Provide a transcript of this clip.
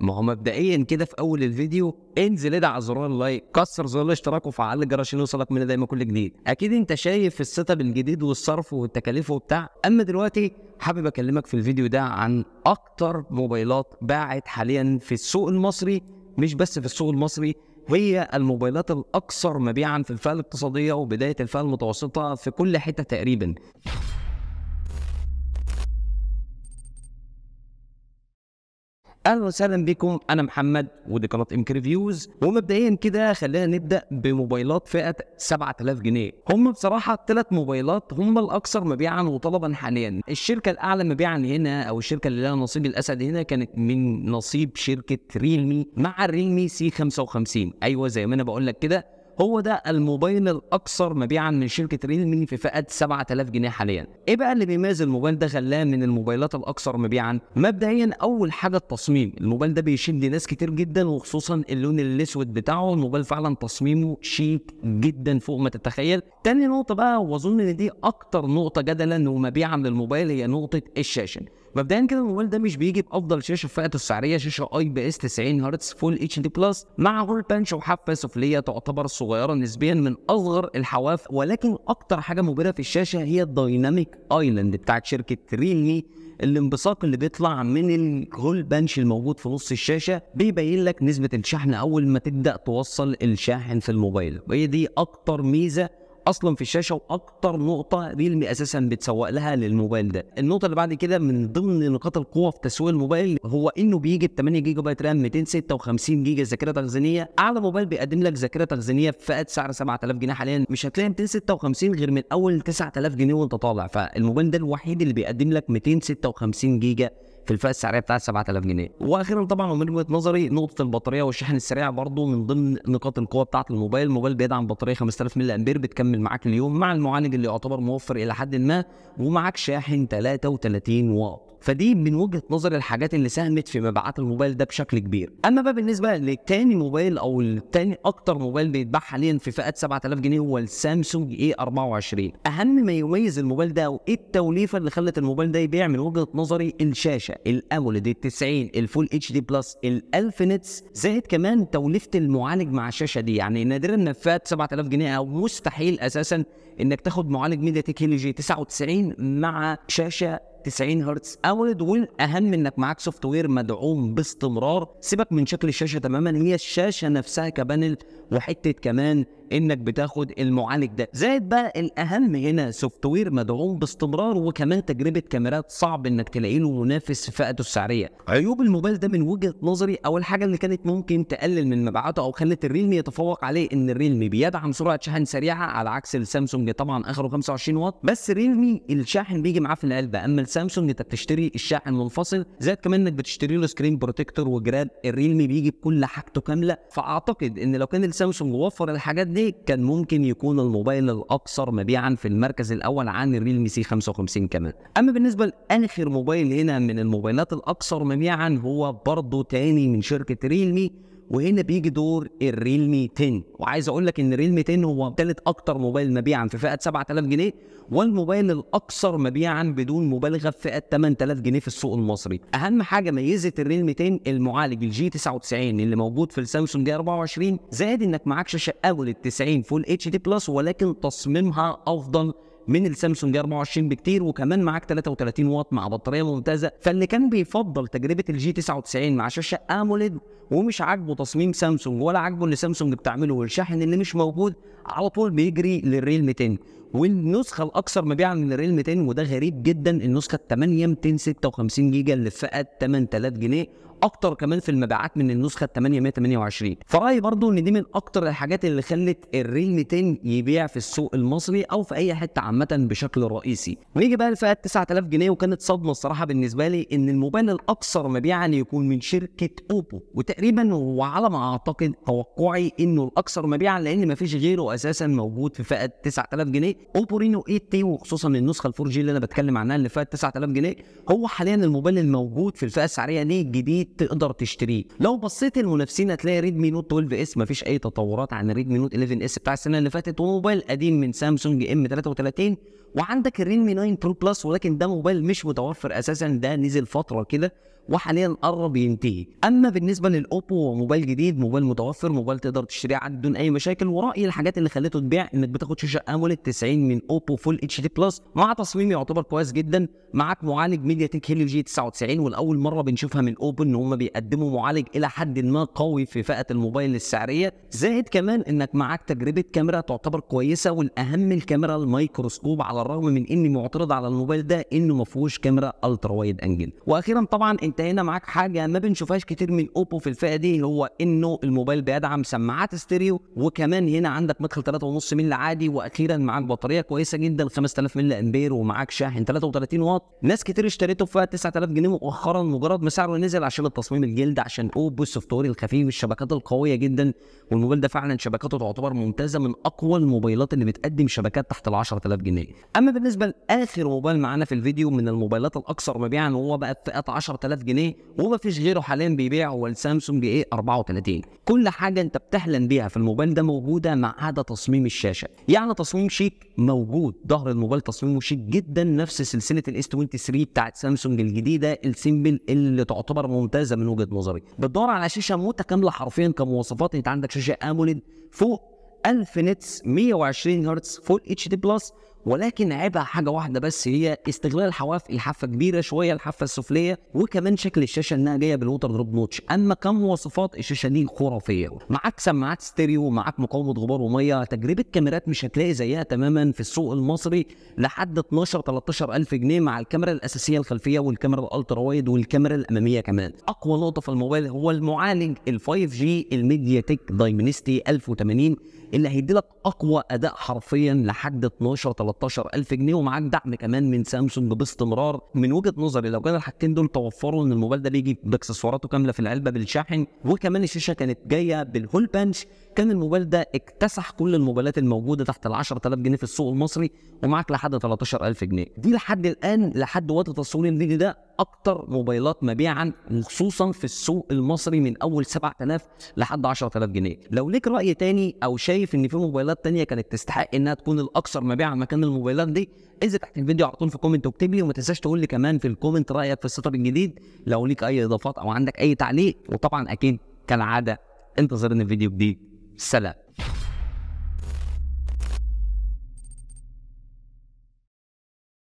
ما هو مبدئيا كده في اول الفيديو انزل ادعى زرار اللايك كسر زرار الاشتراك وفعل الجرس عشان يوصلك من دايما كل جديد اكيد انت شايف السيت اب الجديد والصرف والتكاليف وبتاع اما دلوقتي حابب اكلمك في الفيديو ده عن اكتر موبايلات باعت حاليا في السوق المصري مش بس في السوق المصري هي الموبايلات الاكثر مبيعا في الفئه الاقتصاديه وبدايه الفئه المتوسطه في كل حته تقريبا اهلا وسهلا بكم انا محمد ودي قناه امك ريفيوز ومبدئيا كده خلينا نبدا بموبايلات فئه 7000 جنيه هم بصراحه ثلاث موبايلات هم الاكثر مبيعا وطلبا حاليا الشركه الاعلى مبيعا هنا او الشركه اللي لها نصيب الاسد هنا كانت من نصيب شركه ريلمي مع الريلمي سي 55 ايوه زي ما انا بقول لك كده هو ده الموبايل الاكثر مبيعا من شركه ريلمي في فئه 7000 جنيه حاليا ايه بقى اللي بيميز الموبايل ده خلاه من الموبايلات الاكثر مبيعا مبدئيا اول حاجه التصميم الموبايل ده بيشد ناس كتير جدا وخصوصا اللون الاسود بتاعه الموبايل فعلا تصميمه شيك جدا فوق ما تتخيل تاني نقطه بقى واظن ان دي اكتر نقطه جدلا ومبيعا للموبايل هي نقطه الشاشه مبدئيا كده الموبايل ده مش بيجي بافضل شاشه في فئته السعريه شاشه اي بي اس 90 هرتز فول اتش دي بلس مع هول بانش وحافه سفليه تعتبر صغيره نسبيا من اصغر الحواف ولكن اكتر حاجه مبهره في الشاشه هي الدايناميك ايلاند بتاعت شركه ريلمي الانبثاق اللي بيطلع من الهول بانش الموجود في نص الشاشه بيبين لك نسبه الشحن اول ما تبدا توصل الشاحن في الموبايل وهي دي اكتر ميزه اصلا في الشاشه واكتر نقطه ريلمي اساسا بتسوق لها للموبايل ده النقطه اللي بعد كده من ضمن نقاط القوه في تسويق الموبايل هو انه بيجي ب 8 جيجا بايت رام 256 جيجا ذاكره تخزينيه اعلى موبايل بيقدم لك ذاكره تخزينيه بفئه سعر 7000 جنيه حاليا مش هتلاقي 256 غير من اول 9000 جنيه وانت طالع فالموبايل ده الوحيد اللي بيقدم لك 256 جيجا في الفئه السعريه بتاعت 7000 جنيه واخيرا طبعا من وجهه نظري نقطه البطاريه والشحن السريع برضو من ضمن نقاط القوه بتاعه الموبايل الموبايل بيدعم بطاريه 5000 ملي امبير بتكمل معاك اليوم مع المعالج اللي يعتبر موفر الى حد ما ومعاك شاحن 33 واط فدي من وجهه نظر الحاجات اللي ساهمت في مبيعات الموبايل ده بشكل كبير اما بقى بالنسبه لتاني موبايل او التاني اكتر موبايل بيتباع حاليا في فئه 7000 جنيه هو السامسونج اي 24 اهم ما يميز الموبايل ده وايه التوليفه اللي خلت الموبايل ده يبيع من وجهه نظري الشاشه الاموليد ال 90 الفول اتش دي بلس ال 1000 نتس زائد كمان توليفه المعالج مع الشاشه دي يعني نادرا ان فئه 7000 جنيه او مستحيل اساسا انك تاخد معالج ميديا تك جي 99 مع شاشه 90 هرتز اول دول اهم انك معاك سوفت وير مدعوم باستمرار سيبك من شكل الشاشه تماما هي الشاشه نفسها كبانل وحته كمان انك بتاخد المعالج ده زائد بقى الاهم هنا سوفت وير مدعوم باستمرار وكمان تجربه كاميرات صعب انك تلاقي له منافس في فئته السعريه عيوب الموبايل ده من وجهه نظري اول حاجه اللي كانت ممكن تقلل من مبيعاته او خلت الريلمي يتفوق عليه ان الريلمي بيدعم سرعه شحن سريعه على عكس السامسونج طبعا اخره 25 واط بس ريلمي الشاحن بيجي معاه في العلبه اما السامسونج انت بتشتري الشاحن منفصل زائد كمان انك بتشتري له سكرين بروتكتور وجراب الريلمي بيجي بكل حاجته كامله فاعتقد ان لو كان السامسونج وفر الحاجات دي ده كان ممكن يكون الموبايل الاكثر مبيعا في المركز الاول عن الريلمي سي 55 كمان اما بالنسبه لاخر موبايل هنا من الموبايلات الاكثر مبيعا هو برضه تاني من شركه ريلمي وهنا بيجي دور الريلمي 10 وعايز اقول لك ان الريلمي 10 هو ثالث اكتر موبايل مبيعا في فئه 7000 جنيه والموبايل الاكثر مبيعا بدون مبالغه في فئه 8000 جنيه في السوق المصري اهم حاجه ميزت الريلمي 10 المعالج الجي 99 اللي موجود في السامسونج 24 زائد انك معاك شاشه اول 90 فول اتش دي بلس ولكن تصميمها افضل من السامسونج 24 بكتير وكمان معاك 33 واط مع بطاريه ممتازه فاللي كان بيفضل تجربه الجي 99 مع شاشه اموليد ومش عاجبه تصميم سامسونج ولا عاجبه اللي سامسونج بتعمله والشاحن اللي مش موجود على طول بيجري للريل 200 والنسخه الاكثر مبيعا من الريل 200 وده غريب جدا النسخه ال 8 256 جيجا اللي في فئه 8000 جنيه اكتر كمان في المبيعات من النسخه 828 فرايي برضو ان دي من اكتر الحاجات اللي خلت الريل 200 يبيع في السوق المصري او في اي حته عامه بشكل رئيسي ونيجي بقى لفئه 9000 جنيه وكانت صدمه الصراحه بالنسبه لي ان الموبايل الاكثر مبيعا يكون من شركه اوبو وتقريبا وعلى ما اعتقد توقعي انه الاكثر مبيعا لان ما فيش غيره اساسا موجود في فئه 9000 جنيه اوبو رينو 8 إيه تي وخصوصا النسخه الفور جي اللي انا بتكلم عنها اللي فئه 9000 جنيه هو حاليا الموبايل الموجود في الفئه السعريه دي الجديد تقدر تشتريه لو بصيت المنافسين هتلاقي ريدمي نوت 12 اس مفيش اي تطورات عن ريدمي نوت 11 اس بتاع السنه اللي فاتت وموبايل قديم من سامسونج ام 33 وعندك الريدمي 9 برو بلس ولكن ده موبايل مش متوفر اساسا ده نزل فتره كده وحاليا قرب ينتهي اما بالنسبه للاوبو موبايل جديد موبايل متوفر موبايل تقدر تشتريه عادي بدون اي مشاكل ورايي الحاجات اللي خليته تبيع انك بتاخد شاشه اموليد 90 من اوبو فول اتش دي بلس مع تصميم يعتبر كويس جدا معاك معالج ميديا تك هيليو جي 99 والاول مره بنشوفها من اوبو ان هم بيقدموا معالج الى حد ما قوي في فئه الموبايل السعريه زائد كمان انك معاك تجربه كاميرا تعتبر كويسه والاهم الكاميرا الميكروسكوب على الرغم من اني معترض على الموبايل ده انه ما فيهوش كاميرا الترا وايد انجل واخيرا طبعا انت هنا معاك حاجه ما بنشوفهاش كتير من اوبو في الفئه دي هو انه الموبايل بيدعم سماعات ستيريو وكمان هنا عندك مدخل 3.5 مللي عادي واخيرا معاك بطاريه كويسه جدا 5000 مللي امبير ومعاك شاحن 33 واط ناس كتير اشتريته في 9000 جنيه مؤخرا مجرد ما سعره نزل عشان التصميم الجلد عشان اوبو السوفت وير الخفيف والشبكات القويه جدا والموبايل ده فعلا شبكاته تعتبر ممتازه من اقوى الموبايلات اللي بتقدم شبكات تحت ال 10000 جنيه اما بالنسبه لاخر موبايل معانا في الفيديو من الموبايلات الاكثر مبيعا وهو بقى في فئه 10000 جنيه وما فيش غيره حاليا بيبيع هو السامسونج اي 34 كل حاجه انت بتحلم بيها في الموبايل ده موجوده ما عدا تصميم الشاشه يعني تصميم شيك موجود ظهر الموبايل تصميمه شيك جدا نفس سلسله الاس 23 بتاعت سامسونج الجديده السيمبل اللي تعتبر ممتازه من وجهه نظري بتدور على شاشه متكامله حرفيا كمواصفات انت عندك شاشه اموليد فوق 1000 نتس 120 هرتز فول اتش دي بلس ولكن عيبها حاجه واحده بس هي استغلال الحواف الحافه كبيره شويه الحافه السفليه وكمان شكل الشاشه انها جايه بالوتر دروب نوتش اما كمواصفات الشاشه دي خرافيه معاك سماعات ستيريو معاك مقاومه غبار وميه تجربه كاميرات مش هتلاقي زيها تماما في السوق المصري لحد 12 13 الف جنيه مع الكاميرا الاساسيه الخلفيه والكاميرا الالترا وايد والكاميرا الاماميه كمان اقوى نقطه في الموبايل هو المعالج ال5 جي الميديا تك دايمنستي 1080 اللي هيديلك اقوى اداء حرفيا لحد 12 13 13000 جنيه ومعاك دعم كمان من سامسونج باستمرار من وجهه نظري لو كان الحاجتين دول توفروا ان الموبايل ده بيجي باكسسواراته كامله في العلبه بالشاحن وكمان الشاشه كانت جايه بالهول بانش كان الموبايل ده اكتسح كل الموبايلات الموجوده تحت ال 10000 جنيه في السوق المصري ومعاك لحد 13000 جنيه دي لحد الان لحد وقت تصوير الفيديو ده اكتر موبايلات مبيعا وخصوصا في السوق المصري من اول 7000 لحد 10000 جنيه لو ليك راي تاني او شايف ان في موبايلات تانية كانت تستحق انها تكون الاكثر مبيعا مكان الموبايلات دي انزل تحت الفيديو على طول في كومنت واكتب لي وما تنساش تقول لي كمان في الكومنت رايك في السطر الجديد لو ليك اي اضافات او عندك اي تعليق وطبعا اكيد كالعاده انتظرني في فيديو جديد سلام